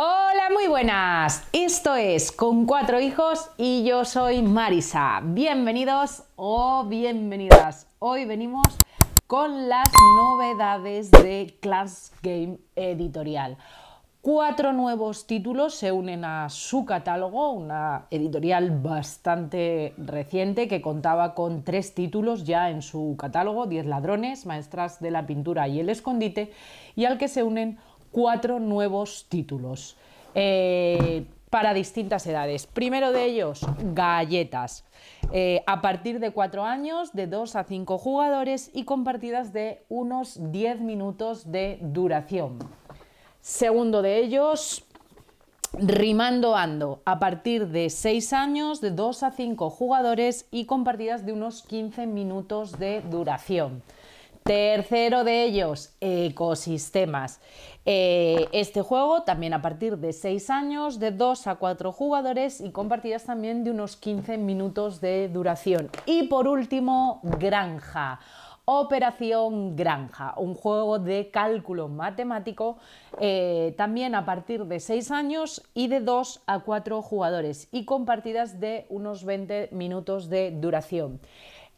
Hola, muy buenas. Esto es Con cuatro hijos y yo soy Marisa. Bienvenidos o bienvenidas. Hoy venimos con las novedades de Class Game Editorial. Cuatro nuevos títulos se unen a su catálogo, una editorial bastante reciente que contaba con tres títulos ya en su catálogo, Diez ladrones, Maestras de la Pintura y El Escondite, y al que se unen cuatro nuevos títulos eh, para distintas edades. Primero de ellos, galletas. Eh, a partir de cuatro años, de 2 a 5 jugadores y compartidas de unos 10 minutos de duración. Segundo de ellos, Rimando Ando, a partir de seis años, de 2 a 5 jugadores y compartidas de unos 15 minutos de duración. Tercero de ellos, ecosistemas. Eh, este juego también a partir de 6 años, de 2 a 4 jugadores y con partidas también de unos 15 minutos de duración. Y por último, Granja. Operación Granja, un juego de cálculo matemático eh, también a partir de 6 años y de 2 a 4 jugadores y con partidas de unos 20 minutos de duración.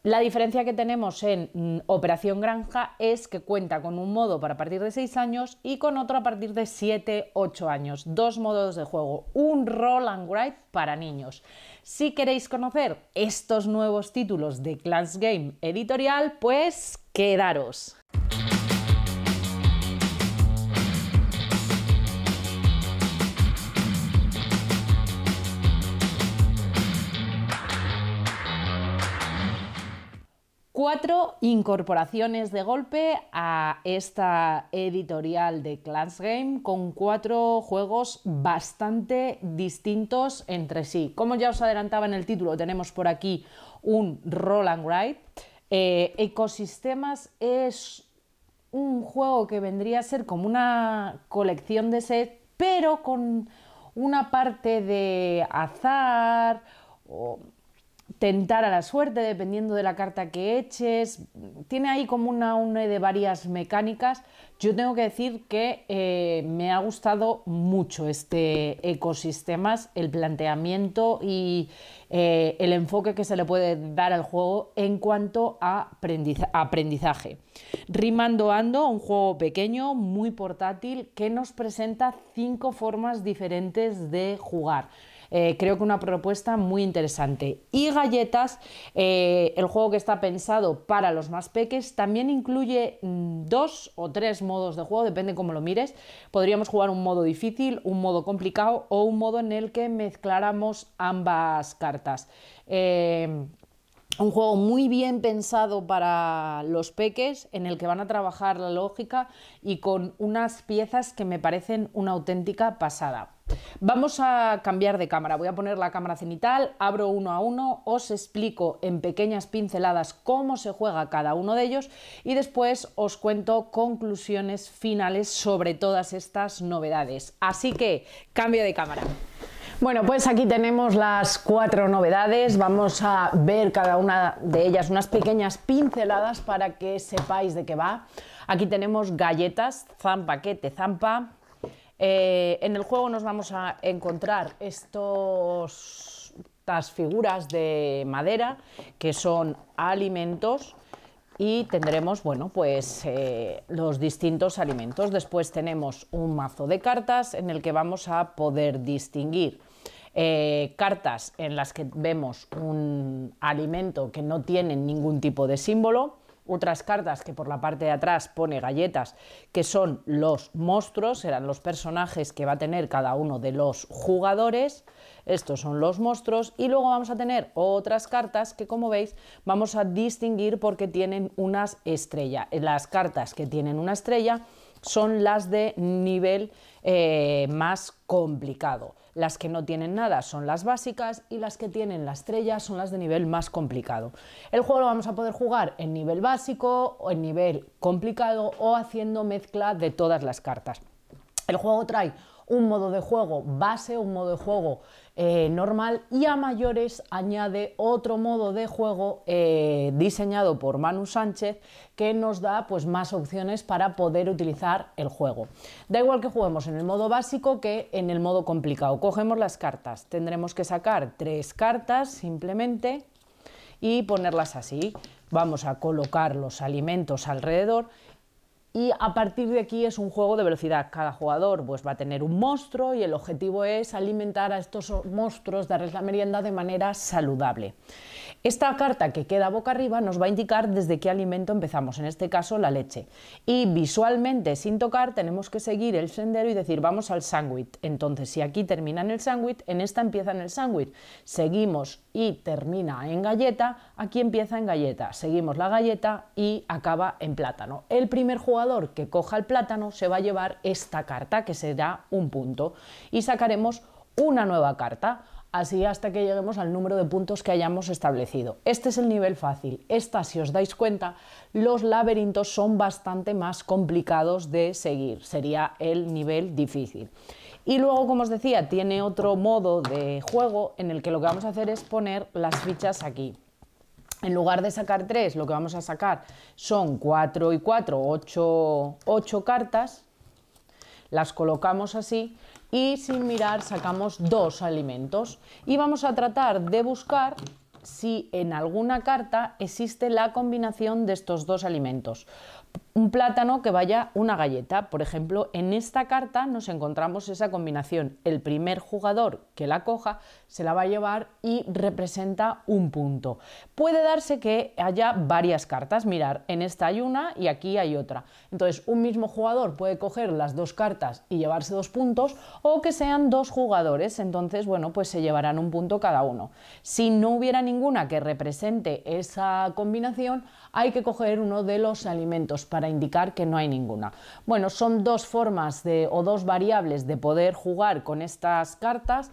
La diferencia que tenemos en mm, Operación Granja es que cuenta con un modo para partir de 6 años y con otro a partir de 7-8 años. Dos modos de juego, un roll and Ride para niños. Si queréis conocer estos nuevos títulos de Clans Game Editorial, pues quedaros. Cuatro incorporaciones de golpe a esta editorial de Clans Game con cuatro juegos bastante distintos entre sí. Como ya os adelantaba en el título, tenemos por aquí un Roll and Ride. Eh, Ecosistemas es un juego que vendría a ser como una colección de set, pero con una parte de azar o tentar a la suerte dependiendo de la carta que eches. Tiene ahí como una una de varias mecánicas. Yo tengo que decir que eh, me ha gustado mucho este ecosistemas, el planteamiento y eh, el enfoque que se le puede dar al juego en cuanto a aprendizaje. Rimando Ando, un juego pequeño, muy portátil, que nos presenta cinco formas diferentes de jugar eh, creo que una propuesta muy interesante. Y galletas, eh, el juego que está pensado para los más peques, también incluye mm, dos o tres modos de juego, depende cómo lo mires. Podríamos jugar un modo difícil, un modo complicado o un modo en el que mezcláramos ambas cartas. Em, un juego muy bien pensado para los peques, en el que van a trabajar la lógica y con unas piezas que me parecen una auténtica pasada. Vamos a cambiar de cámara. Voy a poner la cámara cenital, abro uno a uno, os explico en pequeñas pinceladas cómo se juega cada uno de ellos y después os cuento conclusiones finales sobre todas estas novedades. Así que cambio de cámara. Bueno, pues aquí tenemos las cuatro novedades. Vamos a ver cada una de ellas unas pequeñas pinceladas para que sepáis de qué va. Aquí tenemos galletas, zampa que te zampa, eh, en el juego nos vamos a encontrar estas figuras de madera que son alimentos y tendremos bueno pues eh, los distintos alimentos después tenemos un mazo de cartas en el que vamos a poder distinguir eh, cartas en las que vemos un alimento que no tiene ningún tipo de símbolo otras cartas que por la parte de atrás pone galletas, que son los monstruos, serán los personajes que va a tener cada uno de los jugadores. Estos son los monstruos y luego vamos a tener otras cartas que como veis vamos a distinguir porque tienen unas estrellas. Las cartas que tienen una estrella son las de nivel eh, más complicado. Las que no tienen nada son las básicas y las que tienen la estrella son las de nivel más complicado. El juego lo vamos a poder jugar en nivel básico o en nivel complicado o haciendo mezcla de todas las cartas. El juego trae un modo de juego base, un modo de juego eh, normal y a mayores añade otro modo de juego eh, diseñado por Manu Sánchez que nos da pues, más opciones para poder utilizar el juego. Da igual que juguemos en el modo básico que en el modo complicado. Cogemos las cartas, tendremos que sacar tres cartas simplemente y ponerlas así. Vamos a colocar los alimentos alrededor y a partir de aquí es un juego de velocidad. Cada jugador pues, va a tener un monstruo y el objetivo es alimentar a estos monstruos, darles la merienda de manera saludable. Esta carta que queda boca arriba nos va a indicar desde qué alimento empezamos, en este caso la leche. Y visualmente, sin tocar, tenemos que seguir el sendero y decir vamos al sándwich. Entonces, si aquí termina en el sándwich, en esta empieza en el sándwich. Seguimos y termina en galleta, aquí empieza en galleta. Seguimos la galleta y acaba en plátano. El primer que coja el plátano se va a llevar esta carta, que será un punto. Y sacaremos una nueva carta, así hasta que lleguemos al número de puntos que hayamos establecido. Este es el nivel fácil. Esta, si os dais cuenta, los laberintos son bastante más complicados de seguir. Sería el nivel difícil. Y luego, como os decía, tiene otro modo de juego en el que lo que vamos a hacer es poner las fichas aquí. En lugar de sacar tres, lo que vamos a sacar son 4 y 4, ocho cartas. Las colocamos así y sin mirar sacamos dos alimentos. Y vamos a tratar de buscar si en alguna carta existe la combinación de estos dos alimentos un plátano que vaya una galleta. Por ejemplo, en esta carta nos encontramos esa combinación. El primer jugador que la coja se la va a llevar y representa un punto. Puede darse que haya varias cartas. Mirar, en esta hay una y aquí hay otra. Entonces, un mismo jugador puede coger las dos cartas y llevarse dos puntos o que sean dos jugadores. Entonces, bueno, pues se llevarán un punto cada uno. Si no hubiera ninguna que represente esa combinación, hay que coger uno de los alimentos para indicar que no hay ninguna. Bueno, son dos formas o dos variables de poder jugar con estas cartas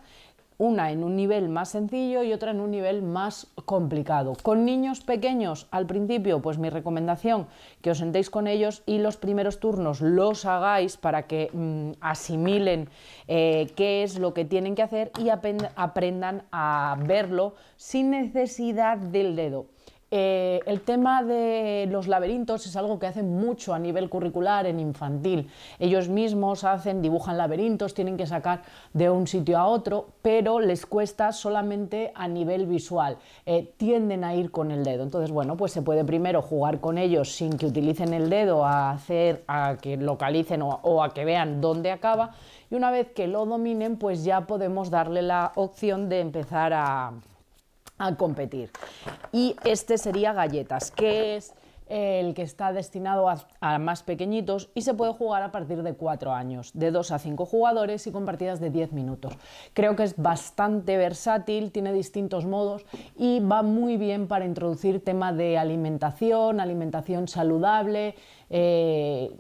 una en un nivel más sencillo y otra en un nivel más complicado. Con niños pequeños, al principio, pues mi recomendación, que os sentéis con ellos y los primeros turnos los hagáis para que mm, asimilen eh, qué es lo que tienen que hacer y aprendan a verlo sin necesidad del dedo. Eh, el tema de los laberintos es algo que hacen mucho a nivel curricular en infantil. Ellos mismos hacen, dibujan laberintos, tienen que sacar de un sitio a otro, pero les cuesta solamente a nivel visual. Eh, tienden a ir con el dedo. Entonces, bueno, pues se puede primero jugar con ellos sin que utilicen el dedo a hacer, a que localicen o a que vean dónde acaba. Y una vez que lo dominen, pues ya podemos darle la opción de empezar a a competir. Y este sería galletas, que es el que está destinado a, más pequeñitos y se puede jugar a partir de cuatro años, de 2 a 5 jugadores y con partidas de 10 minutos. Creo que es bastante versátil, tiene distintos modos y va muy bien para introducir tema de alimentación, alimentación saludable, eh,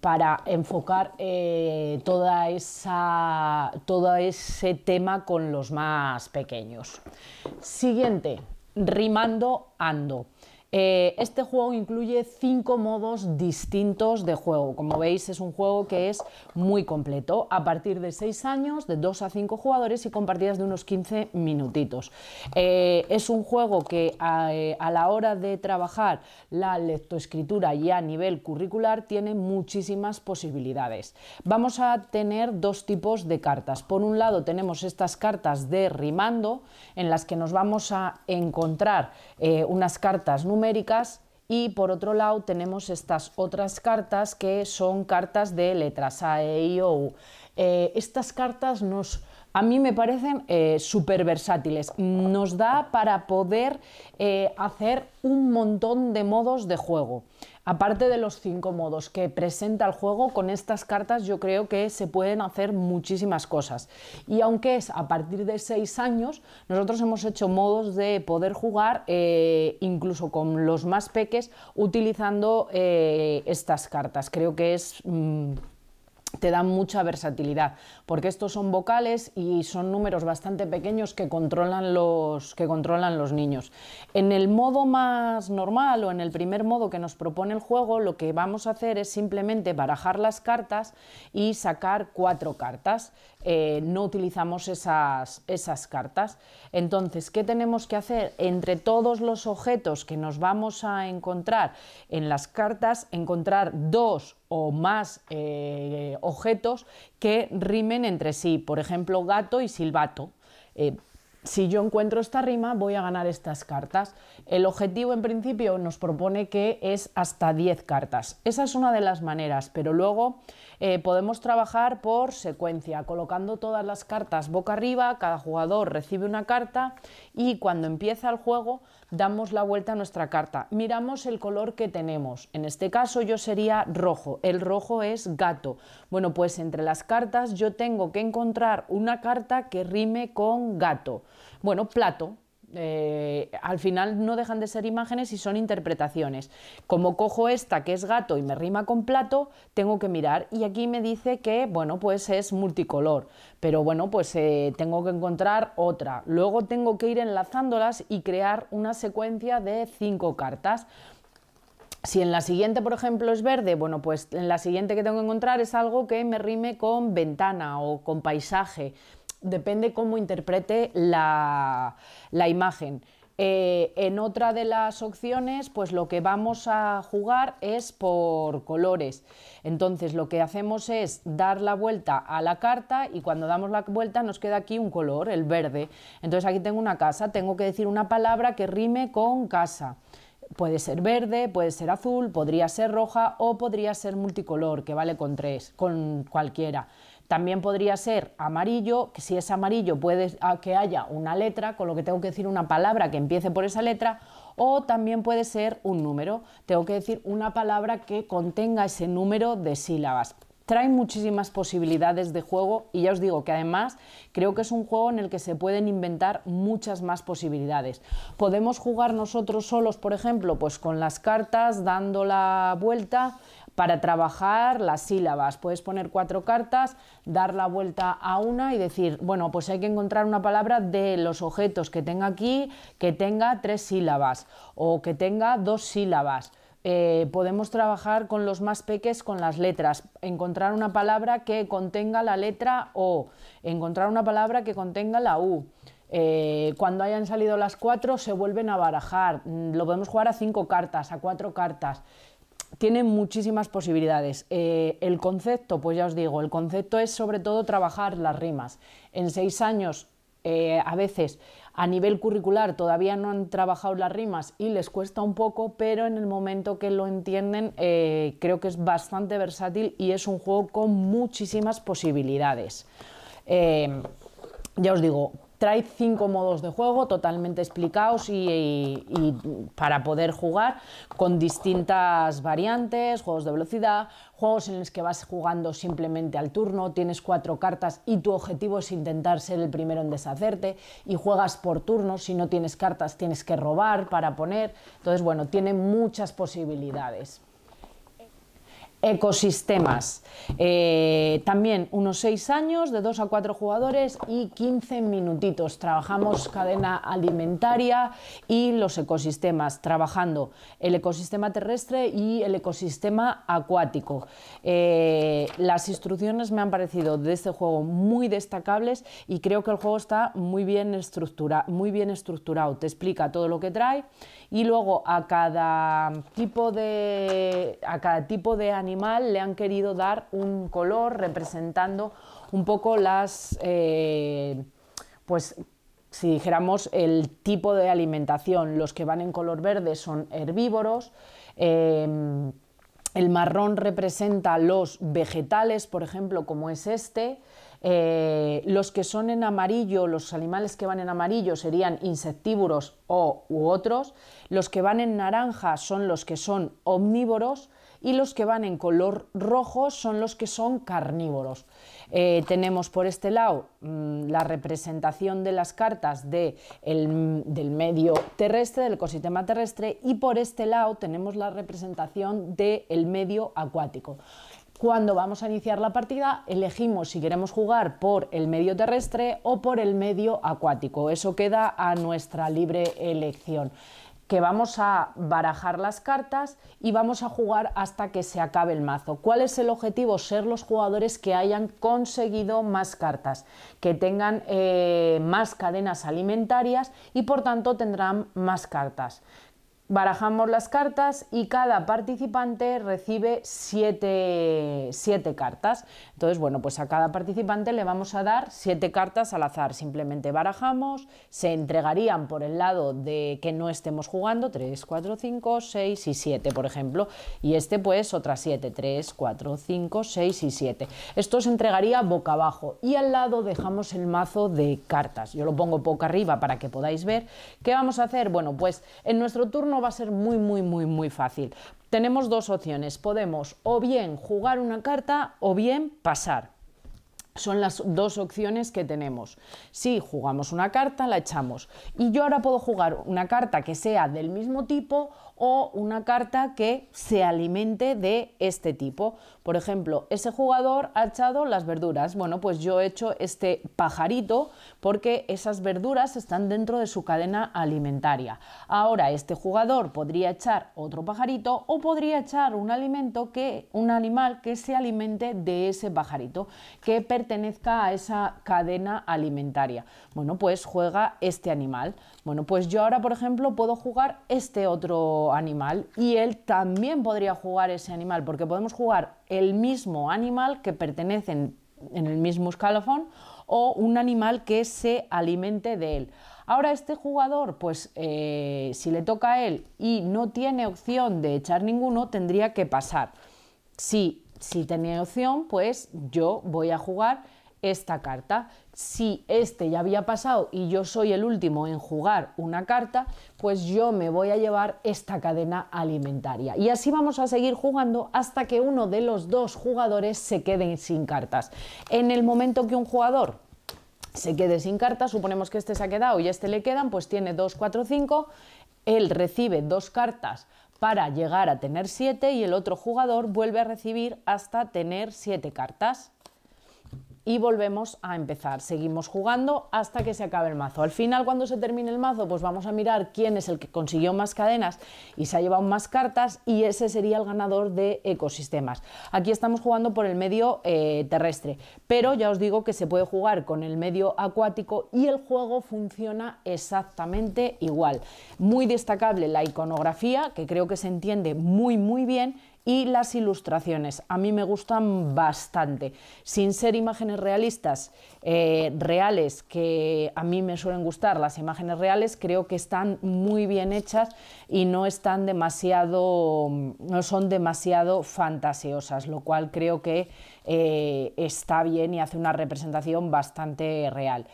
para enfocar eh, toda todo ese tema con los más pequeños. Siguiente, rimando ando. Eh, este juego incluye cinco modos distintos de juego. Como veis, es un juego que es muy completo, a partir de 6 años, de 2 a 5 jugadores y con partidas de unos 15 minutitos. Eh, es un juego que eh, a, la hora de trabajar la lectoescritura y a nivel curricular tiene muchísimas posibilidades. Vamos a tener dos tipos de cartas. Por un lado tenemos estas cartas de rimando en las que nos vamos a encontrar unas cartas número y por otro lado tenemos estas otras cartas que son cartas de letras A, E, I, O, eh, estas cartas nos, a mí me parecen eh, súper versátiles. Nos da para poder eh, hacer un montón de modos de juego. Aparte de los cinco modos que presenta el juego, con estas cartas yo creo que se pueden hacer muchísimas cosas. Y aunque es a partir de seis años, nosotros hemos hecho modos de poder jugar eh, incluso con los más peques utilizando eh, estas cartas. Creo que es... Mm, te dan mucha versatilidad, porque estos son vocales y son números bastante pequeños que controlan los, que controlan los niños. En el modo más normal o en el primer modo que nos propone el juego, lo que vamos a hacer es simplemente barajar las cartas y sacar cuatro cartas. Eh, no utilizamos esas, cartas. Entonces, ¿qué tenemos que hacer? Entre todos los objetos que nos vamos a encontrar en las cartas, encontrar dos o más eh, objetos que rimen entre sí. Por ejemplo, gato y silbato. Eh, si yo encuentro esta rima, voy a ganar estas cartas. El objetivo, en principio, nos propone que es hasta 10 cartas. Esa es una de las maneras, pero luego eh, podemos trabajar por secuencia, colocando todas las cartas boca arriba, cada jugador recibe una carta y cuando empieza el juego damos la vuelta a nuestra carta. Miramos el color que tenemos. En este caso yo sería rojo. El rojo es gato. Bueno, pues entre las cartas yo tengo que encontrar una carta que rime con gato. Bueno, plato. Eh, al final no dejan de ser imágenes y son interpretaciones. Como cojo esta que es gato y me rima con plato, tengo que mirar y aquí me dice que, bueno, pues es multicolor, pero bueno, pues eh, tengo que encontrar otra. Luego tengo que ir enlazándolas y crear una secuencia de cinco cartas. Si en la siguiente, por ejemplo, es verde, bueno, pues en la siguiente que tengo que encontrar es algo que me rime con ventana o con paisaje depende cómo interprete la, imagen. Eh, en otra de las opciones, pues lo que vamos a jugar es por colores. Entonces lo que hacemos es dar la vuelta a la carta y cuando damos la vuelta nos queda aquí un color, el verde. Entonces aquí tengo una casa, tengo que decir una palabra que rime con casa. Puede ser verde, puede ser azul, podría ser roja o podría ser multicolor, que vale con tres, con cualquiera. También podría ser amarillo, que si es amarillo puede ah, que haya una letra, con lo que tengo que decir una palabra que empiece por esa letra, o también puede ser un número, tengo que decir una palabra que contenga ese número de sílabas trae muchísimas posibilidades de juego y ya os digo que además creo que es un juego en el que se pueden inventar muchas más posibilidades. Podemos jugar nosotros solos, por ejemplo, pues con las cartas, dando la vuelta, para trabajar las sílabas. Puedes poner cuatro cartas, dar la vuelta a una y decir, bueno, pues hay que encontrar una palabra de los objetos que tenga aquí que tenga tres sílabas o que tenga dos sílabas. Eh, podemos trabajar con los más peques con las letras, encontrar una palabra que contenga la letra O, encontrar una palabra que contenga la U. Eh, cuando hayan salido las cuatro se vuelven a barajar, mm, lo podemos jugar a cinco cartas, a cuatro cartas tiene muchísimas posibilidades. Eh, el concepto, pues ya os digo, el concepto es sobre todo trabajar las rimas. En seis años, eh, a veces a nivel curricular todavía no han trabajado las rimas y les cuesta un poco, pero en el momento que lo entienden eh, creo que es bastante versátil y es un juego con muchísimas posibilidades. ya os digo, Trae cinco modos de juego totalmente explicados y, para poder jugar con distintas variantes, juegos de velocidad, juegos en los que vas jugando simplemente al turno, tienes cuatro cartas y tu objetivo es intentar ser el primero en deshacerte y juegas por turno, si no tienes cartas tienes que robar para poner, entonces bueno, tiene muchas posibilidades ecosistemas. Eh, también unos 6 años, de 2 a 4 jugadores y 15 minutitos. Trabajamos cadena alimentaria y los ecosistemas, trabajando el ecosistema terrestre y el ecosistema acuático. Eh, las instrucciones me han parecido de este juego muy destacables y creo que el juego está muy bien, muy bien estructurado. Te explica todo lo que trae y luego a cada tipo de, a cada tipo de animal le han querido dar un color representando un poco las, eh, pues si dijéramos el tipo de alimentación, los que van en color verde son herbívoros, eh, el marrón representa los vegetales, por ejemplo, como es este, eh, los que son en amarillo, los animales que van en amarillo serían insectívoros o u otros. Los que van en naranja son los que son omnívoros y los que van en color rojo son los que son carnívoros. Eh, tenemos por este lado mm, la representación de las cartas del medio terrestre, del ecosistema terrestre, y por este lado tenemos la representación del medio acuático cuando vamos a iniciar la partida elegimos si queremos jugar por el medio terrestre o por el medio acuático. Eso queda a nuestra libre elección que vamos a barajar las cartas y vamos a jugar hasta que se acabe el mazo. ¿Cuál es el objetivo? Ser los jugadores que hayan conseguido más cartas, que tengan eh, más cadenas alimentarias y por tanto tendrán más cartas barajamos las cartas y cada participante recibe siete, cartas. Entonces, bueno, pues a cada participante le vamos a dar siete cartas al azar. Simplemente barajamos, se entregarían por el lado de que no estemos jugando, 3, 4, 5, 6 y 7, por ejemplo. Y este, pues, otras 7, 3, 4, 5, 6 y 7. Esto se entregaría boca abajo y al lado dejamos el mazo de cartas. Yo lo pongo poco arriba para que podáis ver. ¿Qué vamos a hacer? Bueno, pues en nuestro turno va a ser muy, muy, muy, muy fácil. Tenemos dos opciones. Podemos o bien jugar una carta o bien pasar. Son las dos opciones que tenemos. Si jugamos una carta, la echamos. Y yo ahora puedo jugar una carta que sea del mismo tipo o una carta que se alimente de este tipo. Por ejemplo, ese jugador ha echado las verduras. Bueno, pues yo he hecho este pajarito porque esas verduras están dentro de su cadena alimentaria. Ahora, este jugador podría echar otro pajarito o podría echar un alimento que un animal que se alimente de ese pajarito, que pertenezca a esa cadena alimentaria. Bueno, pues juega este animal. Bueno, pues yo ahora, por ejemplo, puedo jugar este otro animal y él también podría jugar ese animal, porque podemos jugar el mismo animal que pertenece en el mismo escalofón o un animal que se alimente de él. Ahora este jugador, pues eh, si le toca a él y no tiene opción de echar ninguno, tendría que pasar. Si, si tenía opción, pues yo voy a jugar esta carta. Si este ya había pasado y yo soy el último en jugar una carta, pues yo me voy a llevar esta cadena alimentaria. Y así vamos a seguir jugando hasta que uno de los dos jugadores se quede sin cartas. En el momento que un jugador se quede sin cartas, suponemos que este se ha quedado y a este le quedan, pues tiene 2, 4, 5, él recibe dos cartas para llegar a tener 7 y el otro jugador vuelve a recibir hasta tener 7 cartas y volvemos a empezar. Seguimos jugando hasta que se acabe el mazo. Al final, cuando se termine el mazo, pues vamos a mirar quién es el que consiguió más cadenas y se ha llevado más cartas y ese sería el ganador de ecosistemas. Aquí estamos jugando por el medio eh, terrestre, pero ya os digo que se puede jugar con el medio acuático y el juego funciona exactamente igual. Muy destacable la iconografía, que creo que se entiende muy muy bien y las ilustraciones. A mí me gustan bastante. Sin ser imágenes realistas, eh, reales, que a mí me suelen gustar las imágenes reales, creo que están muy bien hechas y no están demasiado, no son demasiado fantasiosas, lo cual creo que eh, está bien y hace una representación bastante real.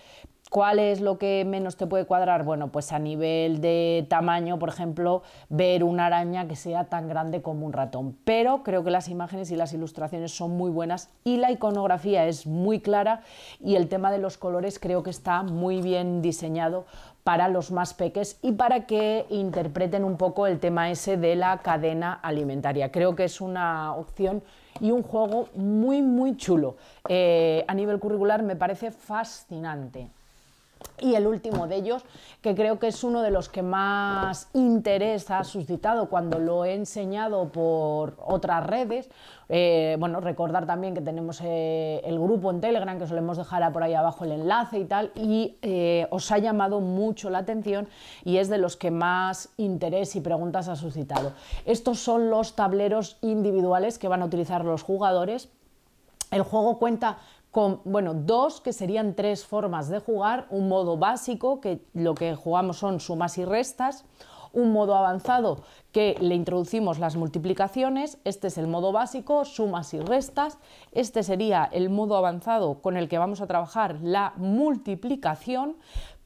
¿Cuál es lo que menos te puede cuadrar? Bueno, pues a nivel de tamaño, por ejemplo, ver una araña que sea tan grande como un ratón. Pero creo que las imágenes y las ilustraciones son muy buenas y la iconografía es muy clara y el tema de los colores creo que está muy bien diseñado para los más peques y para que interpreten un poco el tema ese de la cadena alimentaria. Creo que es una opción y un juego muy, muy chulo. Eh, a nivel curricular me parece fascinante. Y el último de ellos, que creo que es uno de los que más interés ha suscitado cuando lo he enseñado por otras redes. Eh, bueno, recordar también que tenemos eh, el grupo en Telegram, que solemos dejar por ahí abajo el enlace y tal, y eh, os ha llamado mucho la atención y es de los que más interés y preguntas ha suscitado. Estos son los tableros individuales que van a utilizar los jugadores. El juego cuenta con, bueno, dos que serían tres formas de jugar, un modo básico, que lo que jugamos son sumas y restas, un modo avanzado que le introducimos las multiplicaciones, este es el modo básico, sumas y restas, este sería el modo avanzado con el que vamos a trabajar la multiplicación,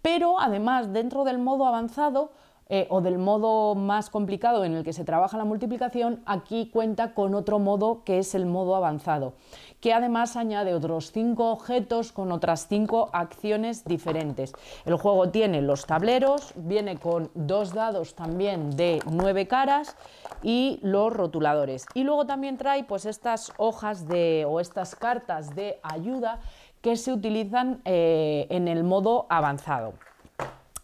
pero además dentro del modo avanzado eh, o del modo más complicado en el que se trabaja la multiplicación, aquí cuenta con otro modo que es el modo avanzado, que además añade otros cinco objetos con otras cinco acciones diferentes. El juego tiene los tableros, viene con dos dados también de nueve caras y los rotuladores. Y luego también trae pues, estas hojas o estas cartas de ayuda que se utilizan eh, en el modo avanzado.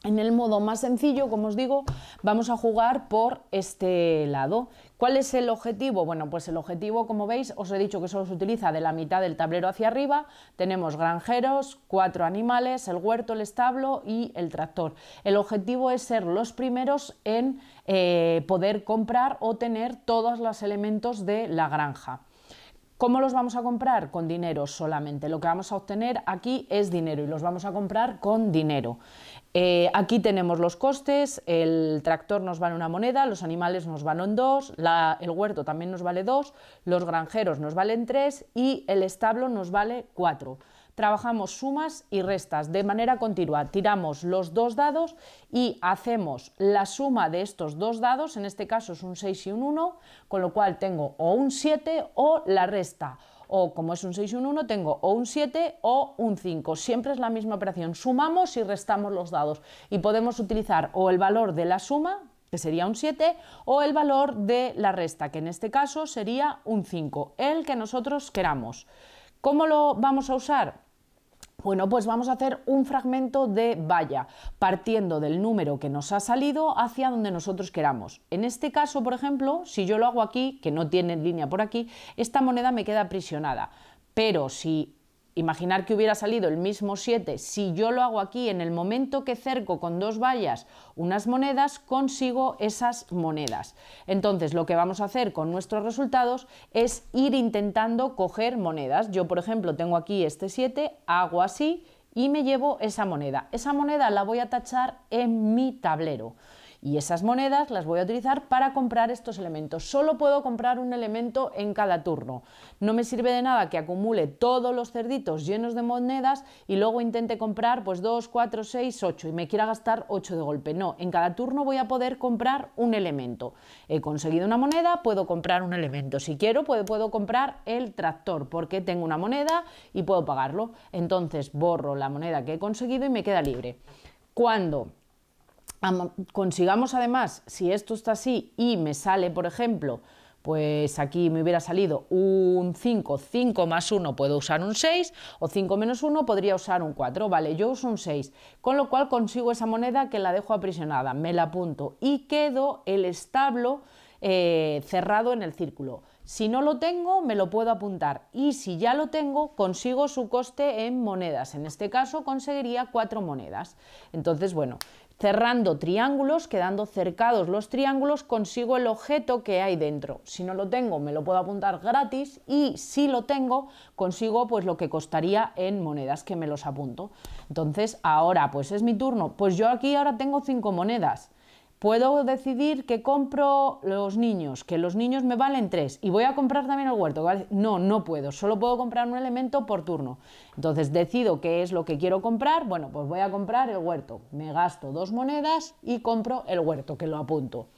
En el modo más sencillo, como os digo, vamos a jugar por este lado. ¿Cuál es el objetivo? Bueno, pues el objetivo, como veis, os he dicho que solo se utiliza de la mitad del tablero hacia arriba. Tenemos granjeros, cuatro animales, el huerto, el establo y el tractor. El objetivo es ser los primeros en eh, poder comprar o tener todos los elementos de la granja. ¿Cómo los vamos a comprar? Con dinero solamente. Lo que vamos a obtener aquí es dinero y los vamos a comprar con dinero. Eh, aquí tenemos los costes, el tractor nos vale una moneda, los animales nos valen dos, el huerto también nos vale dos, los granjeros nos valen tres y el establo nos vale cuatro. Trabajamos sumas y restas de manera continua. Tiramos los dos dados y hacemos la suma de estos dos dados, en este caso es un 6 y un 1, con lo cual tengo o un 7 o la resta o como es un 6 y un 1, tengo o un 7 o un 5. Siempre es la misma operación. Sumamos y restamos los dados y podemos utilizar o el valor de la suma, que sería un 7, o el valor de la resta, que en este caso sería un 5, el que nosotros queramos. ¿Cómo lo vamos a usar? Bueno, pues vamos a hacer un fragmento de valla, partiendo del número que nos ha salido hacia donde nosotros queramos. En este caso, por ejemplo, si yo lo hago aquí, que no tiene línea por aquí, esta moneda me queda aprisionada. Pero si Imaginar que hubiera salido el mismo 7. Si yo lo hago aquí, en el momento que cerco con dos vallas unas monedas, consigo esas monedas. Entonces, lo que vamos a hacer con nuestros resultados es ir intentando coger monedas. Yo, por ejemplo, tengo aquí este 7, hago así y me llevo esa moneda. Esa moneda la voy a tachar en mi tablero y esas monedas las voy a utilizar para comprar estos elementos. Solo puedo comprar un elemento en cada turno. No me sirve de nada que acumule todos los cerditos llenos de monedas y luego intente comprar pues 2, 4, 6, 8 y me quiera gastar 8 de golpe. No, en cada turno voy a poder comprar un elemento. He conseguido una moneda, puedo comprar un elemento. Si quiero, puedo, puedo comprar el tractor porque tengo una moneda y puedo pagarlo. Entonces borro la moneda que he conseguido y me queda libre. ¿Cuándo? consigamos además, si esto está así y me sale, por ejemplo, pues aquí me hubiera salido un 5, 5 más 1 puedo usar un 6, o 5 menos 1 podría usar un 4, vale, yo uso un 6, con lo cual consigo esa moneda que la dejo aprisionada, me la apunto y quedo el establo eh, cerrado en el círculo. Si no lo tengo, me lo puedo apuntar y si ya lo tengo, consigo su coste en monedas. En este caso, conseguiría cuatro monedas. Entonces, bueno, cerrando triángulos, quedando cercados los triángulos, consigo el objeto que hay dentro. Si no lo tengo, me lo puedo apuntar gratis y si lo tengo, consigo pues lo que costaría en monedas que me los apunto. Entonces, ahora pues es mi turno. Pues yo aquí ahora tengo cinco monedas. Puedo decidir que compro los niños, que los niños me valen tres, y voy a comprar también el huerto. No, no puedo, solo puedo comprar un elemento por turno. Entonces decido qué es lo que quiero comprar, bueno, pues voy a comprar el huerto. Me gasto dos monedas y compro el huerto, que lo apunto.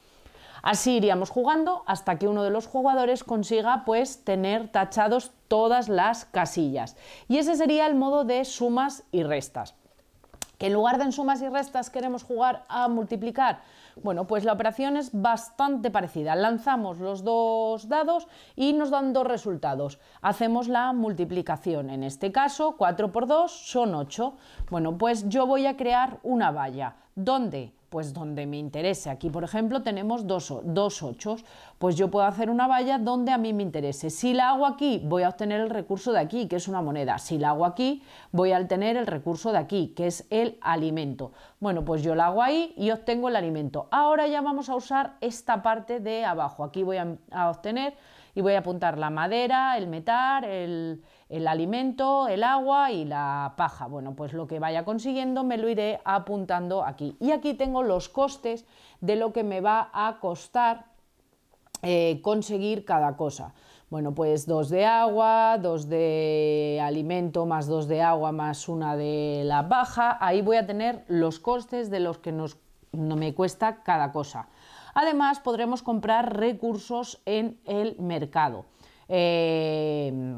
Así iríamos jugando hasta que uno de los jugadores consiga pues tener tachados todas las casillas. Y ese sería el modo de sumas y restas en lugar de en sumas y restas queremos jugar a multiplicar. Bueno, pues la operación es bastante parecida. Lanzamos los dos dados y nos dan dos resultados. Hacemos la multiplicación. En este caso, 4 por 2 son 8. Bueno, pues yo voy a crear una valla. donde pues donde me interese. Aquí, por ejemplo, tenemos dos, ochos. Pues yo puedo hacer una valla donde a mí me interese. Si la hago aquí, voy a obtener el recurso de aquí, que es una moneda. Si la hago aquí, voy a obtener el recurso de aquí, que es el alimento. Bueno, pues yo la hago ahí y obtengo el alimento. Ahora ya vamos a usar esta parte de abajo. Aquí voy a obtener y voy a apuntar la madera, el metal, el el alimento, el agua y la paja. Bueno, pues lo que vaya consiguiendo me lo iré apuntando aquí. Y aquí tengo los costes de lo que me va a costar eh, conseguir cada cosa. Bueno, pues dos de agua, dos de alimento, más dos de agua, más una de la paja. Ahí voy a tener los costes de los que nos, me cuesta cada cosa. Además, podremos comprar recursos en el mercado. Eh,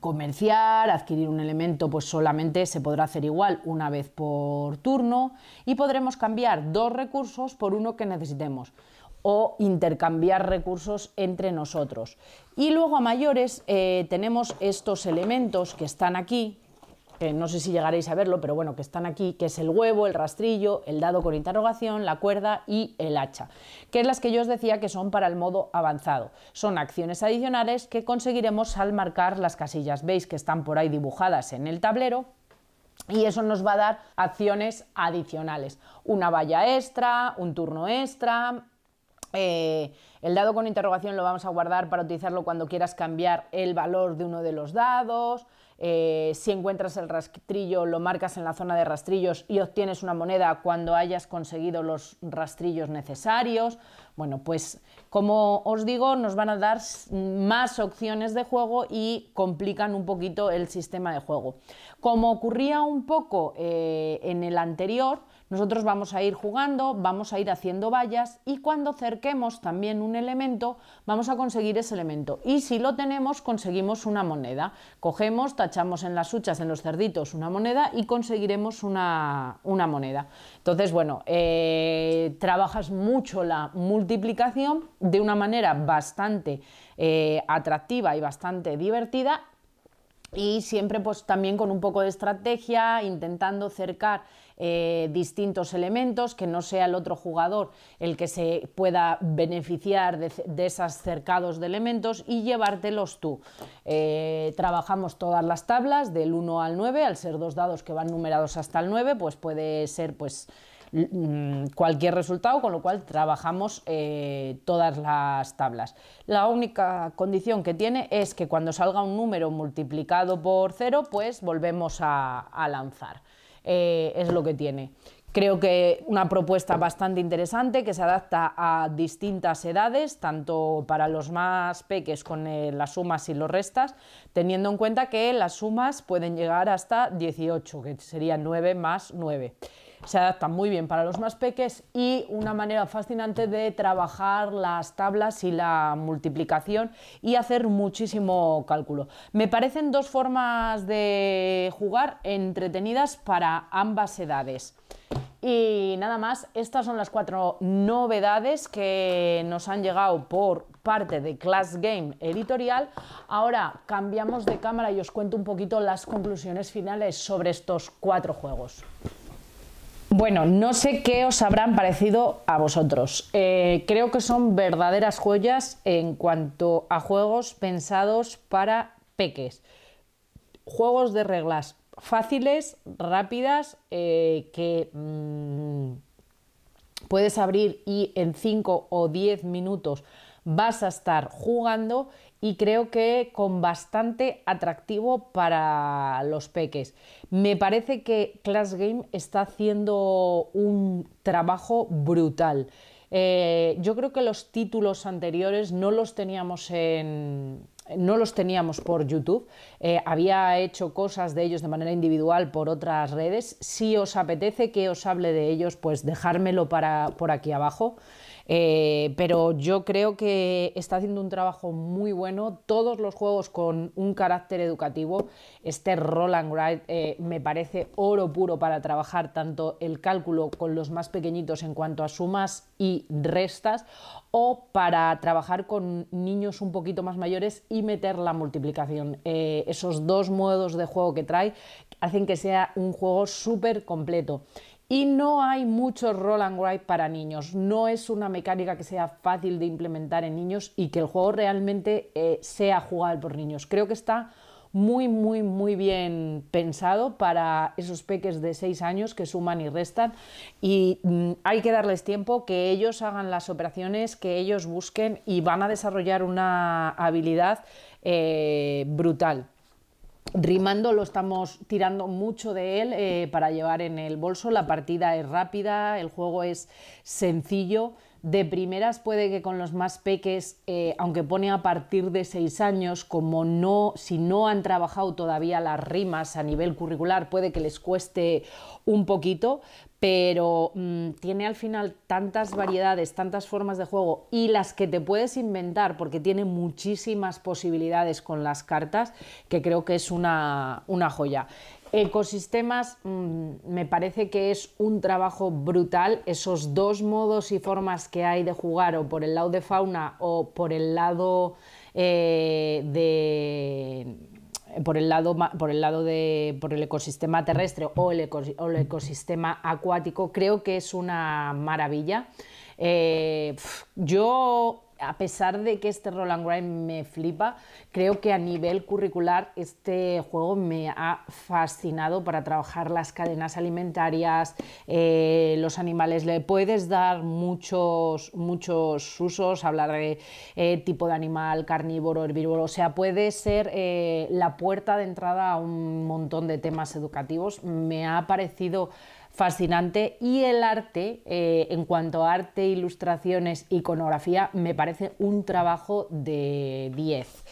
comerciar, adquirir un elemento, pues solamente se podrá hacer igual una vez por turno y podremos cambiar dos recursos por uno que necesitemos o intercambiar recursos entre nosotros. Y luego a mayores eh, tenemos estos elementos que están aquí, no sé si llegaréis a verlo, pero bueno, que están aquí, que es el huevo, el rastrillo, el dado con interrogación, la cuerda y el hacha, que es las que yo os decía que son para el modo avanzado. Son acciones adicionales que conseguiremos al marcar las casillas. Veis que están por ahí dibujadas en el tablero y eso nos va a dar acciones adicionales. Una valla extra, un turno extra, eh, el dado con interrogación lo vamos a guardar para utilizarlo cuando quieras cambiar el valor de uno de los dados. Eh, si encuentras el rastrillo, lo marcas en la zona de rastrillos y obtienes una moneda cuando hayas conseguido los rastrillos necesarios. Bueno, pues como os digo, nos van a dar más opciones de juego y complican un poquito el sistema de juego. Como ocurría un poco eh, en el anterior, nosotros vamos a ir jugando, vamos a ir haciendo vallas y cuando cerquemos también un elemento, vamos a conseguir ese elemento. Y si lo tenemos, conseguimos una moneda. Cogemos, tachamos en las huchas, en los cerditos, una moneda y conseguiremos una, moneda. Entonces, bueno, eh, trabajas mucho la multiplicación de una manera bastante eh, atractiva y bastante divertida y siempre pues también con un poco de estrategia, intentando cercar eh, distintos elementos, que no sea el otro jugador el que se pueda beneficiar de, esos cercados de elementos y llevártelos tú. Eh, trabajamos todas las tablas del 1 al 9, al ser dos dados que van numerados hasta el 9, pues puede ser pues mm, cualquier resultado, con lo cual trabajamos eh, todas las tablas. La única condición que tiene es que cuando salga un número multiplicado por 0 pues volvemos a lanzar. Eh, es lo que tiene. Creo que una propuesta bastante interesante que se adapta a distintas edades, tanto para los más peques con eh, las sumas y los restas, teniendo en cuenta que las sumas pueden llegar hasta 18, que serían 9 más 9 se adaptan muy bien para los más peques y una manera fascinante de trabajar las tablas y la multiplicación y hacer muchísimo cálculo. Me parecen dos formas de jugar entretenidas para ambas edades. Y nada más, estas son las cuatro novedades que nos han llegado por parte de Class Game Editorial. Ahora cambiamos de cámara y os cuento un poquito las conclusiones finales sobre estos cuatro juegos. Bueno, no sé qué os habrán parecido a vosotros. Eh, creo que son verdaderas joyas en cuanto a juegos pensados para peques. Juegos de reglas fáciles, rápidas, eh, que mm, puedes abrir y en 5 o 10 minutos vas a estar jugando y creo que con bastante atractivo para los peques. Me parece que Class Game está haciendo un trabajo brutal. Eh, yo creo que los títulos anteriores no los teníamos en, no los teníamos por YouTube, eh, había hecho cosas de ellos de manera individual por otras redes. Si os apetece que os hable de ellos, pues dejármelo para, por aquí abajo. Eh, pero yo creo que está haciendo un trabajo muy bueno. Todos los juegos con un carácter educativo. Este Roll and Ride eh, me parece oro puro para trabajar tanto el cálculo con los más pequeñitos en cuanto a sumas y restas o para trabajar con niños un poquito más mayores y meter la multiplicación. Eh, esos dos modos de juego que trae hacen que sea un juego súper completo. Y no hay mucho roll and ride para niños. No es una mecánica que sea fácil de implementar en niños y que el juego realmente eh, sea jugable por niños. Creo que está muy, muy, muy bien pensado para esos peques de 6 años que suman y restan. Y mm, hay que darles tiempo que ellos hagan las operaciones, que ellos busquen y van a desarrollar una habilidad eh, brutal. Rimando lo estamos tirando mucho de él eh, para llevar en el bolso. La partida es rápida, el juego es sencillo. De primeras puede que con los más peques, eh, aunque pone a partir de seis años, como no, si no han trabajado todavía las rimas a nivel curricular, puede que les cueste un poquito, pero mm, tiene al final tantas variedades, tantas formas de juego y las que te puedes inventar, porque tiene muchísimas posibilidades con las cartas, que creo que es una joya. Ecosistemas mm, me parece que es un trabajo brutal, esos dos modos y formas que hay de jugar o por el lado de fauna o por el lado eh, de por el lado por el lado de por el ecosistema terrestre o el, ecosistema acuático creo que es una maravilla eh, yo a pesar de que este Roland Grind me flipa, creo que a nivel curricular este juego me ha fascinado para trabajar las cadenas alimentarias, eh, los animales. Le puedes dar muchos, muchos usos, hablar de eh, tipo de animal, carnívoro, herbívoro, o sea, puede ser eh, la puerta de entrada a un montón de temas educativos. Me ha parecido fascinante y el arte, eh, en cuanto a arte, ilustraciones, iconografía, me parece un trabajo de 10.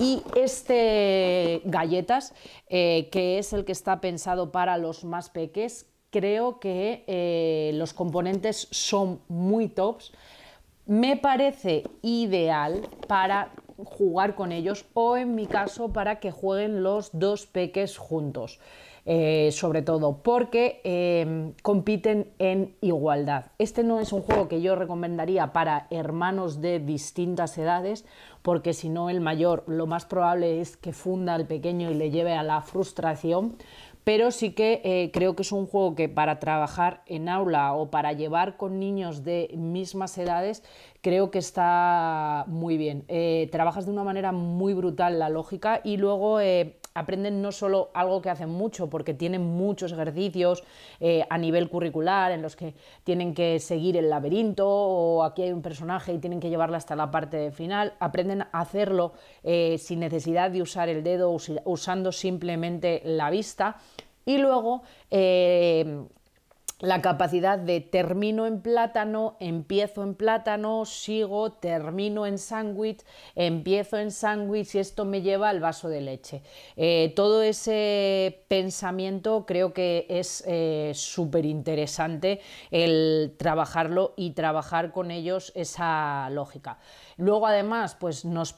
Y este galletas, eh, que es el que está pensado para los más peques, creo que eh, los componentes son muy tops. Me parece ideal para jugar con ellos o en mi caso para que jueguen los dos peques juntos. Eh, sobre todo, porque eh, compiten en igualdad. Este no es un juego que yo recomendaría para hermanos de distintas edades, porque si no el mayor lo más probable es que funda al pequeño y le lleve a la frustración, pero sí que eh, creo que es un juego que para trabajar en aula o para llevar con niños de mismas edades creo que está muy bien. trabajas de una manera muy brutal la lógica y luego aprenden no solo algo que hacen mucho, porque tienen muchos ejercicios eh, a nivel curricular en los que tienen que seguir el laberinto o aquí hay un personaje y tienen que llevarla hasta la parte final, aprenden a hacerlo eh, sin necesidad de usar el dedo, usando simplemente la vista. Y luego eh, la capacidad de termino en plátano, empiezo en plátano, sigo, termino en sándwich, empiezo en sándwich y esto me lleva al vaso de leche. Eh, todo ese pensamiento creo que es eh, súper interesante el trabajarlo y trabajar con ellos esa lógica. Luego además pues nos,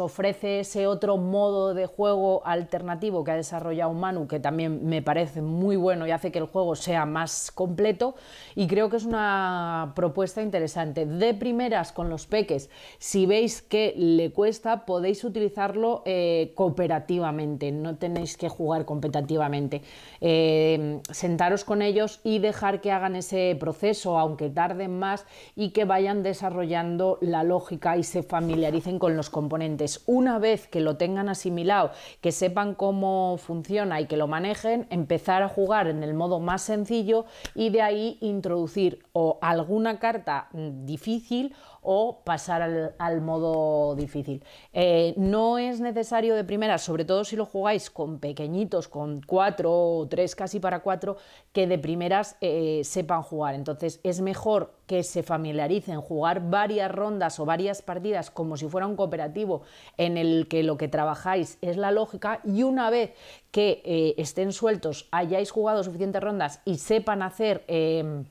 ofrece ese otro modo de juego alternativo que ha desarrollado Manu, que también me parece muy bueno y hace que el juego sea más completo y creo que es una propuesta interesante. De primeras con los peques, si veis que le cuesta, podéis utilizarlo eh, cooperativamente, no tenéis que jugar competitivamente. Eh, sentaros con ellos y dejar que hagan ese proceso, aunque tarden más y que vayan desarrollando la lógica y se familiaricen con los componentes. Una vez que lo tengan asimilado, que sepan cómo funciona y que lo manejen, empezar a jugar en el modo más sencillo y de ahí introducir o alguna carta mm, difícil o pasar al, modo difícil. Eh, no es necesario de primeras, sobre todo si lo jugáis con pequeñitos, con cuatro o tres casi para cuatro, que de primeras eh, sepan jugar. Entonces es mejor que se familiaricen, jugar varias rondas o varias partidas como si fuera un cooperativo en el que lo que trabajáis es la lógica y una vez que eh, estén sueltos, hayáis jugado suficientes rondas y sepan hacer... Em,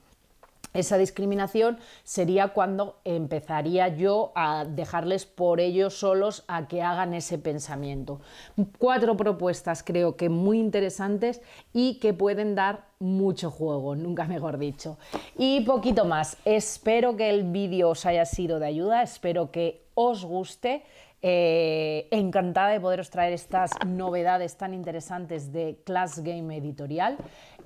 esa discriminación sería cuando empezaría yo a dejarles por ellos solos a que hagan ese pensamiento. Cuatro propuestas creo que muy interesantes y que pueden dar mucho juego, nunca mejor dicho. Y poquito más. Espero que el vídeo os haya sido de ayuda, espero que os guste. Eh, encantada de poderos traer estas novedades tan interesantes de Class Game Editorial.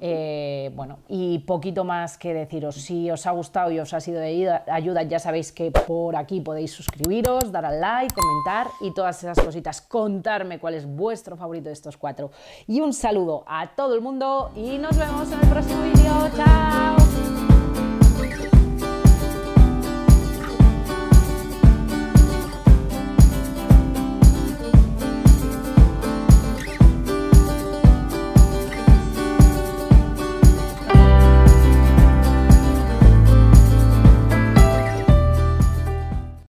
Eh, bueno, y poquito más que deciros. Si os ha gustado y os ha sido de ayuda, ya sabéis que por aquí podéis suscribiros, dar al like, comentar y todas esas cositas. Contarme cuál es vuestro favorito de estos cuatro. Y un saludo a todo el mundo y nos vemos en el próximo vídeo. ¡Chao!